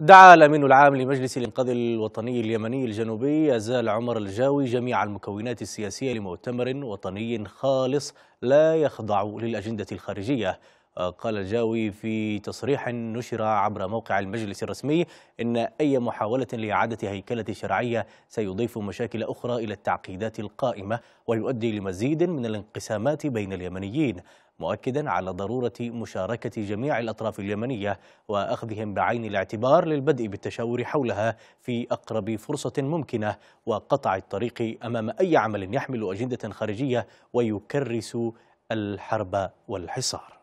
دعا الأمين العام لمجلس الإنقاذ الوطني اليمني الجنوبي أزال عمر الجاوي جميع المكونات السياسية لمؤتمر وطني خالص لا يخضع للأجندة الخارجية قال الجاوي في تصريح نشر عبر موقع المجلس الرسمي إن أي محاولة لإعادة هيكلة شرعية سيضيف مشاكل أخرى إلى التعقيدات القائمة ويؤدي لمزيد من الانقسامات بين اليمنيين مؤكدا على ضرورة مشاركة جميع الأطراف اليمنية وأخذهم بعين الاعتبار للبدء بالتشاور حولها في أقرب فرصة ممكنة وقطع الطريق أمام أي عمل يحمل أجندة خارجية ويكرس الحرب والحصار